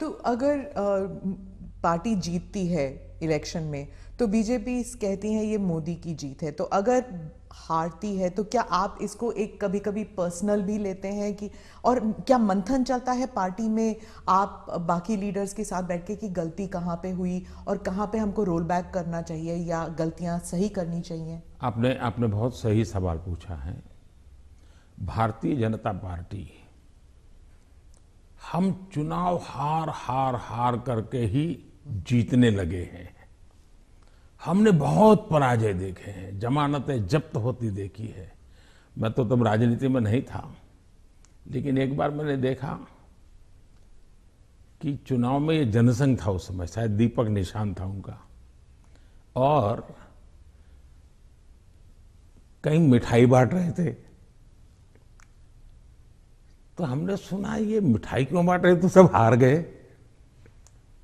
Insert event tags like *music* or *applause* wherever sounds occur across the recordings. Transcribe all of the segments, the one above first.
तो अगर पार्टी जीतती है इलेक्शन में तो बीजेपी कहती है ये मोदी की जीत है तो अगर हारती है तो क्या आप इसको एक कभी कभी पर्सनल भी लेते हैं कि और क्या मंथन चलता है पार्टी में आप बाकी लीडर्स के साथ बैठ के कि गलती कहाँ पे हुई और कहाँ पे हमको रोल बैक करना चाहिए या गलतियाँ सही करनी चाहिए आपने आपने बहुत सही सवाल पूछा है भारतीय जनता पार्टी हम चुनाव हार हार हार करके ही जीतने लगे हैं हमने बहुत पराजय देखे हैं जमानतें जब्त होती देखी है मैं तो तब राजनीति में नहीं था लेकिन एक बार मैंने देखा कि चुनाव में ये जनसंघ था उस समय शायद दीपक निशान था उनका और कहीं मिठाई बांट रहे थे तो हमने सुना ये मिठाई क्यों बांट रहे तो सब हार गए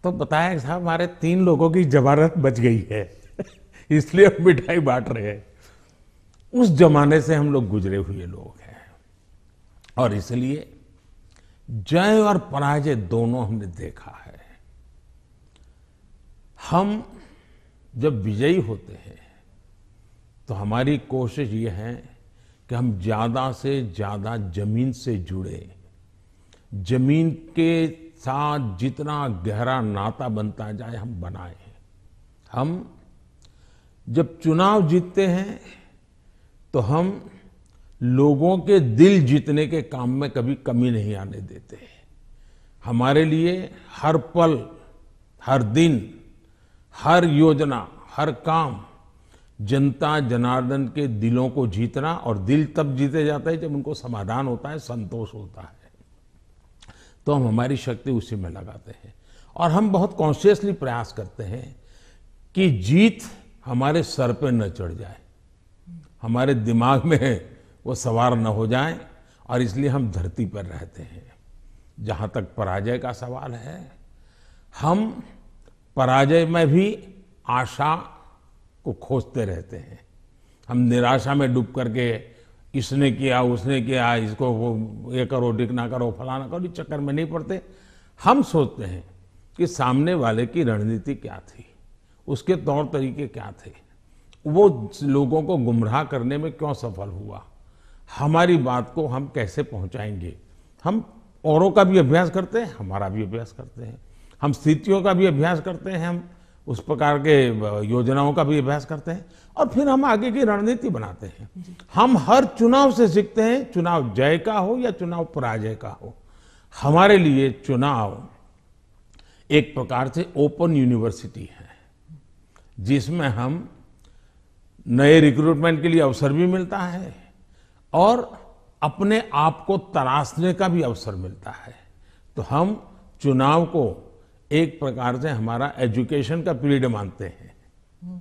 तो बताया कि साहब हमारे तीन लोगों की जमानत बच गई है *laughs* इसलिए हम मिठाई बांट रहे हैं उस जमाने से हम लोग गुजरे हुए लोग हैं और इसलिए जय और पराजय दोनों हमने देखा है हम जब विजयी होते हैं तो हमारी कोशिश ये है कि हम ज़्यादा से ज़्यादा जमीन से जुड़े जमीन के साथ जितना गहरा नाता बनता जाए हम बनाए हम जब चुनाव जीतते हैं तो हम लोगों के दिल जीतने के काम में कभी कमी नहीं आने देते हमारे लिए हर पल हर दिन हर योजना हर काम जनता जनार्दन के दिलों को जीतना और दिल तब जीते जाते हैं जब उनको समाधान होता है संतोष होता है तो हम हमारी शक्ति उसी में लगाते हैं और हम बहुत कॉन्शियसली प्रयास करते हैं कि जीत हमारे सर पे न चढ़ जाए हमारे दिमाग में वो सवार न हो जाए और इसलिए हम धरती पर रहते हैं जहाँ तक पराजय का सवाल है हम पराजय में भी आशा को खोजते रहते हैं हम निराशा में डूब करके इसने किया उसने किया इसको वो ये करो डिक ना करो फलाना करो इस चक्कर में नहीं पड़ते हम सोचते हैं कि सामने वाले की रणनीति क्या थी उसके तौर तरीके क्या थे वो लोगों को गुमराह करने में क्यों सफल हुआ हमारी बात को हम कैसे पहुंचाएंगे हम औरों का भी अभ्यास करते हैं हमारा भी अभ्यास करते हैं हम स्थितियों का भी अभ्यास करते हैं हम उस प्रकार के योजनाओं का भी अभ्यास करते हैं और फिर हम आगे की रणनीति बनाते हैं हम हर चुनाव से सीखते हैं चुनाव जय का हो या चुनाव पराजय का हो हमारे लिए चुनाव एक प्रकार से ओपन यूनिवर्सिटी है जिसमें हम नए रिक्रूटमेंट के लिए अवसर भी मिलता है और अपने आप को तराशने का भी अवसर मिलता है तो हम चुनाव को एक प्रकार से हमारा एजुकेशन का पीरियड मानते हैं